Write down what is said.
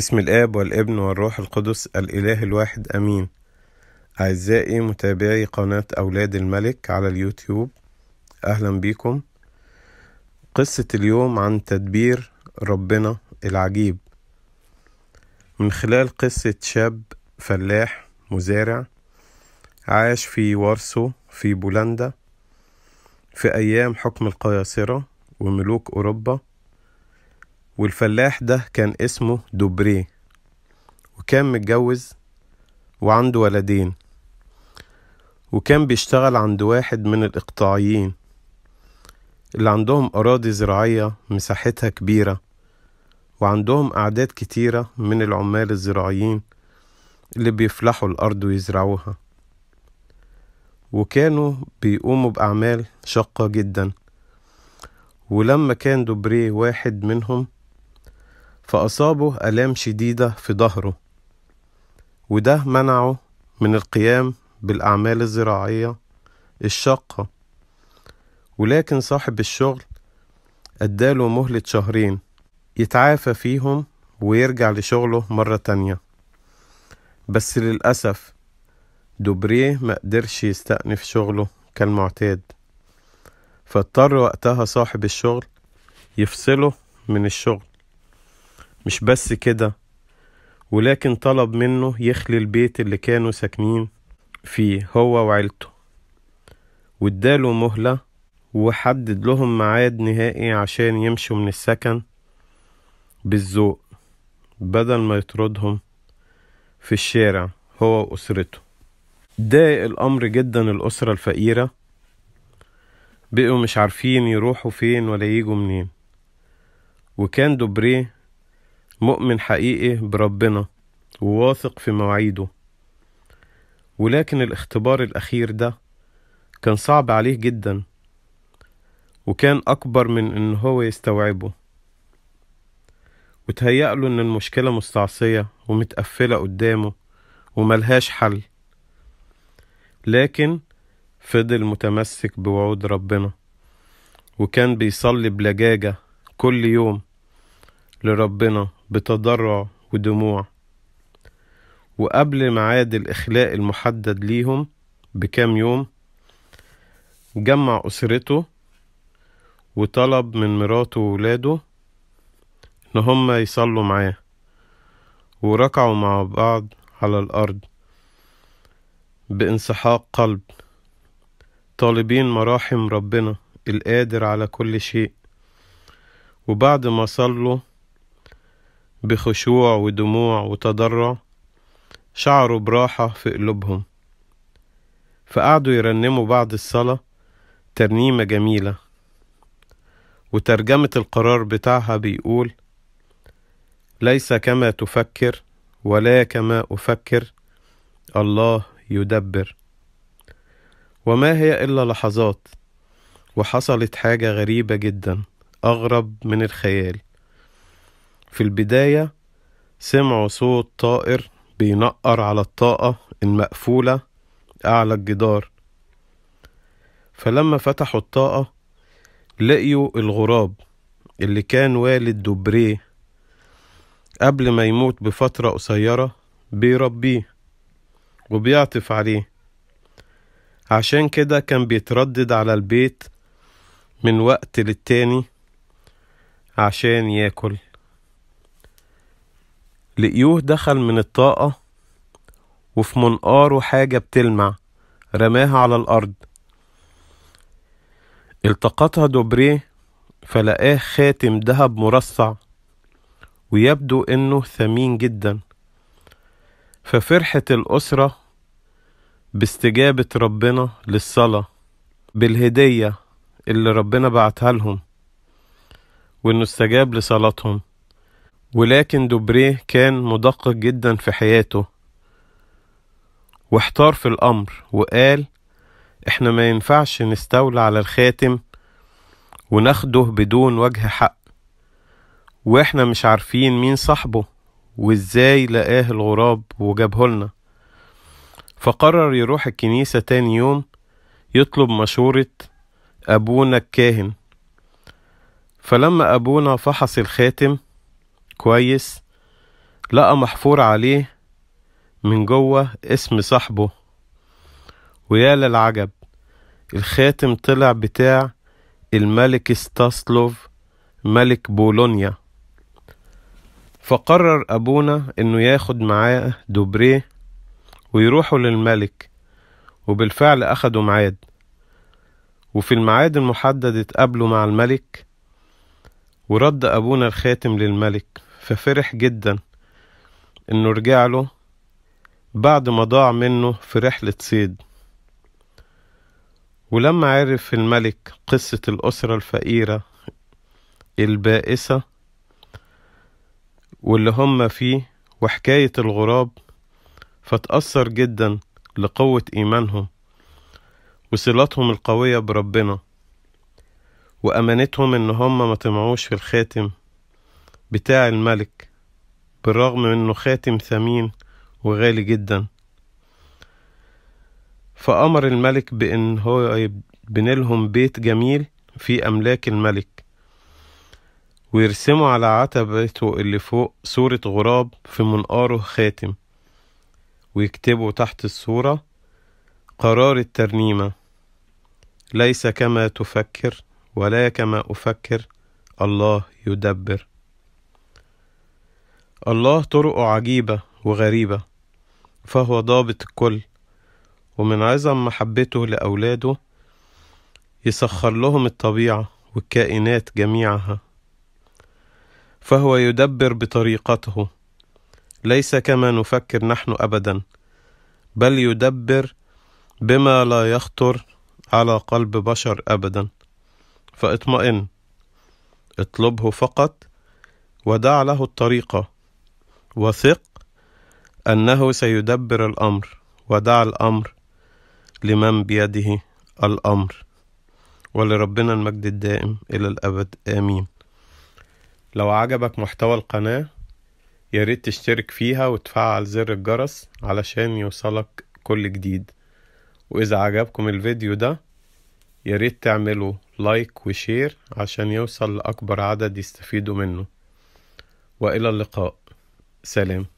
بسم الآب والابن والروح القدس الإله الواحد أمين أعزائي متابعي قناة أولاد الملك على اليوتيوب أهلا بيكم قصة اليوم عن تدبير ربنا العجيب من خلال قصة شاب فلاح مزارع عاش في وارسو في بولندا في أيام حكم القياصرة وملوك أوروبا والفلاح ده كان اسمه دوبريه وكان متجوز وعنده ولدين وكان بيشتغل عند واحد من الإقطاعيين اللي عندهم أراضي زراعية مساحتها كبيرة وعندهم أعداد كتيرة من العمال الزراعيين اللي بيفلحوا الأرض ويزرعوها وكانوا بيقوموا بأعمال شاقة جدا ولما كان دوبريه واحد منهم فأصابه آلام شديدة في ظهره وده منعه من القيام بالأعمال الزراعية الشاقة ولكن صاحب الشغل أداله مهلة شهرين يتعافى فيهم ويرجع لشغله مرة تانية بس للأسف دوبريه مقدرش يستأنف شغله كالمعتاد فاضطر وقتها صاحب الشغل يفصله من الشغل مش بس كده ولكن طلب منه يخلي البيت اللي كانوا ساكنين فيه هو وعيلته واداله مهلة وحدد لهم ميعاد نهائي عشان يمشوا من السكن بالذوق بدل ما يطردهم في الشارع هو وأسرته ضايق الأمر جدا الأسرة الفقيرة بقوا مش عارفين يروحوا فين ولا يجوا منين وكان دوبريه مؤمن حقيقي بربنا وواثق في مواعيده ولكن الاختبار الأخير ده كان صعب عليه جدا وكان أكبر من إن هو يستوعبه وتهيأ له إن المشكلة مستعصية ومتقفلة قدامه وملهاش حل لكن فضل متمسك بوعود ربنا وكان بيصلي بلجاجة كل يوم لربنا بتضرع ودموع وقبل ميعاد الإخلاء المحدد ليهم بكام يوم جمع أسرته وطلب من مراته وولاده إن هما يصلوا معاه وركعوا مع بعض على الأرض بانسحاق قلب طالبين مراحم ربنا القادر على كل شيء وبعد ما صلوا بخشوع ودموع وتضرع شعروا براحة في قلوبهم فقعدوا يرنموا بعد الصلاة ترنيمة جميلة وترجمة القرار بتاعها بيقول ليس كما تفكر ولا كما أفكر الله يدبر وما هي إلا لحظات وحصلت حاجة غريبة جدا أغرب من الخيال في البداية سمعوا صوت طائر بينقر على الطاقة المقفولة أعلى الجدار فلما فتحوا الطاقة لقيوا الغراب اللي كان والد دوبريه قبل ما يموت بفترة قصيرة بيربيه وبيعطف عليه عشان كده كان بيتردد على البيت من وقت للتاني عشان ياكل لقيوه دخل من الطاقة وفي منقاره حاجة بتلمع رماها على الأرض التقطها دوبريه فلقاه خاتم ذهب مرصع ويبدو انه ثمين جدا ففرحة الأسرة باستجابة ربنا للصلاة بالهدية اللي ربنا بعتها لهم وانه استجاب لصلاتهم ولكن دوبريه كان مدقق جدا في حياته واحتار في الأمر وقال احنا ما ينفعش نستولى على الخاتم وناخده بدون وجه حق واحنا مش عارفين مين صاحبه وازاي لقاه الغراب وجابهولنا فقرر يروح الكنيسة تاني يوم يطلب مشورة أبونا الكاهن فلما أبونا فحص الخاتم كويس لقى محفور عليه من جوه اسم صاحبه ويا للعجب الخاتم طلع بتاع الملك ستاسلوف ملك بولونيا فقرر أبونا إنه ياخد معاه دوبريه ويروحوا للملك وبالفعل أخدوا معاد وفي الميعاد المحدد اتقابلوا مع الملك ورد أبونا الخاتم للملك ففرح جدا انه رجع له بعد ما ضاع منه في رحلة صيد ولما عرف الملك قصة الأسرة الفقيرة البائسة واللي هم فيه وحكاية الغراب فتأثر جدا لقوة إيمانهم وصلتهم القوية بربنا وأمانتهم إن هم ما طمعوش في الخاتم بتاع الملك بالرغم من انه خاتم ثمين وغالي جدا فأمر الملك بأن هو يبني لهم بيت جميل في أملاك الملك ويرسموا على عتبته اللي فوق صورة غراب في منقاره خاتم ويكتبوا تحت الصورة قرار الترنيمة ليس كما تفكر ولا كما أفكر الله يدبر الله طرقه عجيبة وغريبة فهو ضابط الكل ومن عظم محبته لأولاده يسخر لهم الطبيعة والكائنات جميعها فهو يدبر بطريقته ليس كما نفكر نحن أبدا بل يدبر بما لا يخطر على قلب بشر أبدا فاطمئن اطلبه فقط ودع له الطريقه وثق أنه سيدبر الأمر ودع الأمر لمن بيده الأمر ولربنا المجد الدائم إلى الأبد آمين لو عجبك محتوى القناة ياريت تشترك فيها وتفعل زر الجرس علشان يوصلك كل جديد وإذا عجبكم الفيديو ده ياريت تعملوا لايك وشير عشان يوصل لأكبر عدد يستفيدوا منه وإلى اللقاء سلام